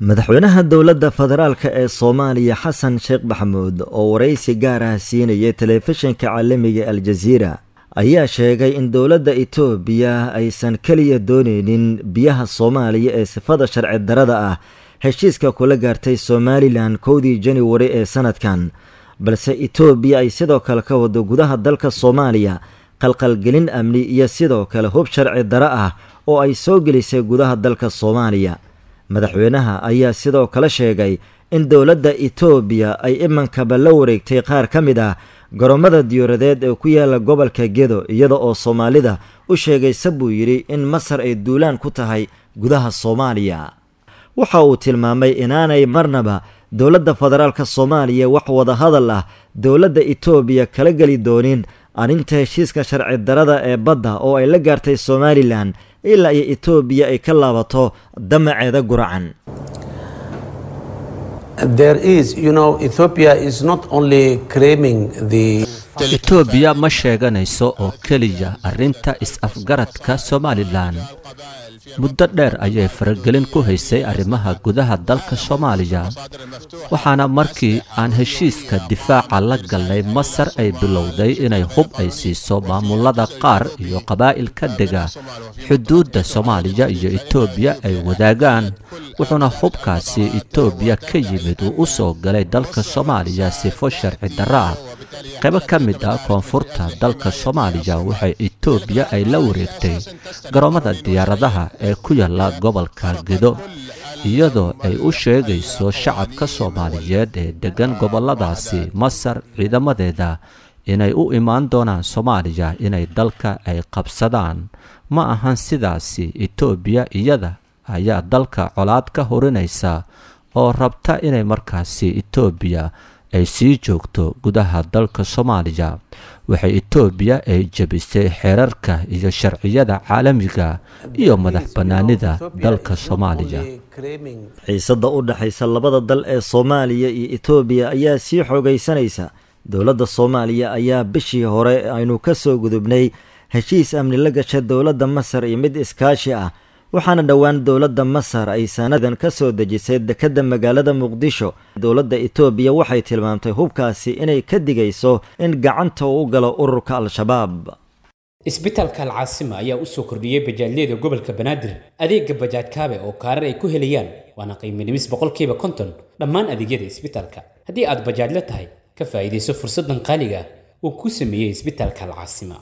madaxweynaha dowladda federaalk ee soomaaliya xasan sheekh maxamuud oo waraysi gaar ah siinayay telefishinka caalamiga aljaziira ayaa sheegay in dowladda itoobiya aysan keliya doonaynin biyaha soomaaliya ee sifada sharci darada ah heshiiska kula gaartay somalilan kowdii januari ee sanadkan balse itoobiya ay sidoo kale ka wado gudaha dalka soomaaliya qalqalgelin amni iyo sidoo kale hub sharci daro ah oo ay soo gelisay gudaha dalka soomaaliya madaxweynaha ayaa sidoo kale sheegay in dowladda itoobiya ay imankaba la wareegtay qaar ka mid ah garoomada diyuuradeed ee ku yaala gobolka gedo iyada oo soomaalida u sheegaysa buu yidhi in masar ay duulaan ku tahay gudaha soomaaliya waxa uu tilmaamay inaanay marnaba dowladda federaalk soomaaliya wax wadahadal ah dowladda etoobiya kala geli doonin arrinta heshiiska sharci darada ee badda oo ay la gaartay somalilan ilaa iyo etoobiya ay ka laabato damaceeda guracan etoobiya ma sheeganayso oo keliya arrinta is-afgaradka somalilan muddo dheer ayay faragelin ku haysay arrimaha gudaha dalka soomaaliya waxaana markii aan heshiiska difaaca la galnay masar ay bilowday inay hub ay siiso maamulada qaar iyo qabaa'il ka dega xuduudda soomaaliya iyo etoobiya ay wadaagaan wuxuuna hubkaasi etoobiya ka yimid uu u soo galay dalka soomaaliya sifo sharci darra ah qaybo ka mid ah koonfurta dalka soomaaliya waxay etoobiya ay la wareegtay garoomada diyaaradaha ee ku yaalla gobolka gedo iyadoo ay u sheegayso shacabka soomaaliyeed ee deggan gobolladaasi masar ciidamadeeda inay u imaan doonaan soomaaliya inay dalka ay qabsadaan ma ahan sidaasi etoobiya iyada ayaa dalka colaad ka horinaysa oo rabta inay markaasi etoobiya ay sii joogto gudaha dalka soomaaliya waxay etoobiya ay jebisay xeerarka iyo sharciyada caalamiga iyo madax banaanida dalka soomaaliya xiisadda u dhexaysa labada dal ee soomaaliya iyo etoobiya ayaa sii xoogaysanaysa dowladda soomaaliya ayaa bishii hore aynu ka soo gudubnay heshiis amni la gasha dowladda masar iyo mid iskaashi ah waxaana dhowaan dowladda masar ay saanadan ka soo dejisay dekedda magaalada muqdisho dowladda etoobiya waxay tilmaamtay hubkaasi inay ka digayso in gacanta uu galo ururka al-shabaab isbitaalka alcaasima ayaa usoo soo kordhiyey bajaajyada gobolka banaadir adeega bajaajkaabe oo kaarar ay ku helayaan waana qiiminimis boqolkiiba konton dhammaan adeegyada isbitaalka haddii aad bajaajla tahay ka faa'iidayso fursaddan qaaliga ah. uu ku sameeyey isbitaalka alcaasima